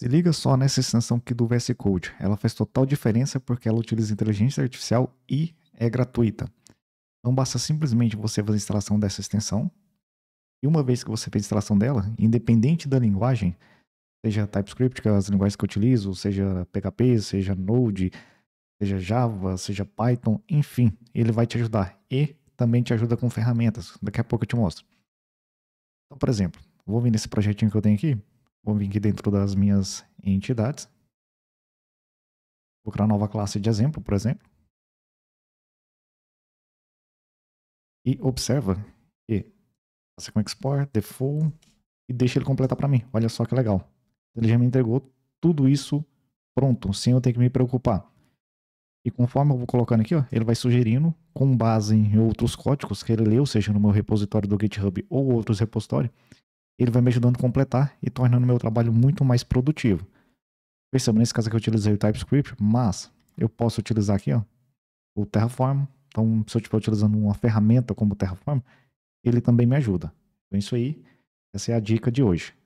Se liga só nessa extensão aqui do VS Code. Ela faz total diferença porque ela utiliza inteligência artificial e é gratuita. Então basta simplesmente você fazer a instalação dessa extensão. E uma vez que você fez a instalação dela, independente da linguagem, seja TypeScript, que é as linguagens que eu utilizo, seja PHP, seja Node, seja Java, seja Python, enfim, ele vai te ajudar. E também te ajuda com ferramentas. Daqui a pouco eu te mostro. Então, por exemplo, vou vir nesse projetinho que eu tenho aqui. Vou vir aqui dentro das minhas entidades. Vou criar uma nova classe de exemplo, por exemplo. E observa que passa com export, default e deixa ele completar para mim. Olha só que legal. Ele já me entregou tudo isso pronto, sem eu ter que me preocupar. E conforme eu vou colocando aqui, ó, ele vai sugerindo, com base em outros códigos que ele leu, seja no meu repositório do GitHub ou outros repositórios, ele vai me ajudando a completar e tornando meu trabalho muito mais produtivo. Percebam, nesse caso aqui eu utilizei o TypeScript, mas eu posso utilizar aqui ó, o Terraform. Então, se eu estiver utilizando uma ferramenta como o Terraform, ele também me ajuda. Então, isso aí, essa é a dica de hoje.